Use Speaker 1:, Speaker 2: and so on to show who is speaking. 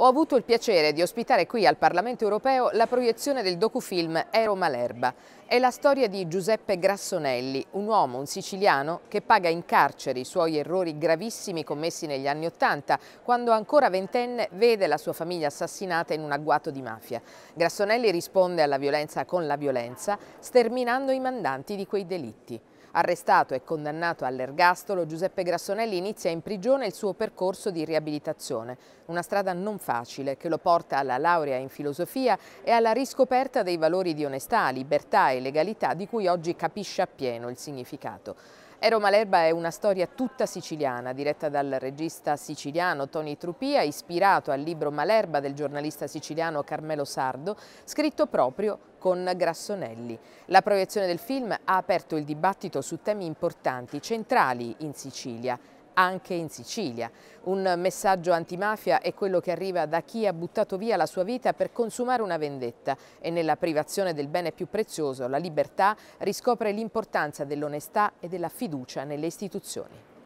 Speaker 1: Ho avuto il piacere di ospitare qui al Parlamento europeo la proiezione del docufilm Ero Malerba. È la storia di Giuseppe Grassonelli, un uomo, un siciliano, che paga in carcere i suoi errori gravissimi commessi negli anni Ottanta, quando ancora ventenne vede la sua famiglia assassinata in un agguato di mafia. Grassonelli risponde alla violenza con la violenza, sterminando i mandanti di quei delitti. Arrestato e condannato all'ergastolo, Giuseppe Grassonelli inizia in prigione il suo percorso di riabilitazione, una strada non facile che lo porta alla laurea in filosofia e alla riscoperta dei valori di onestà, libertà e legalità di cui oggi capisce appieno il significato. Ero Malerba è una storia tutta siciliana, diretta dal regista siciliano Tony Trupia, ispirato al libro Malerba del giornalista siciliano Carmelo Sardo, scritto proprio con Grassonelli. La proiezione del film ha aperto il dibattito su temi importanti, centrali in Sicilia, anche in Sicilia. Un messaggio antimafia è quello che arriva da chi ha buttato via la sua vita per consumare una vendetta e nella privazione del bene più prezioso, la libertà, riscopre l'importanza dell'onestà e della fiducia nelle istituzioni.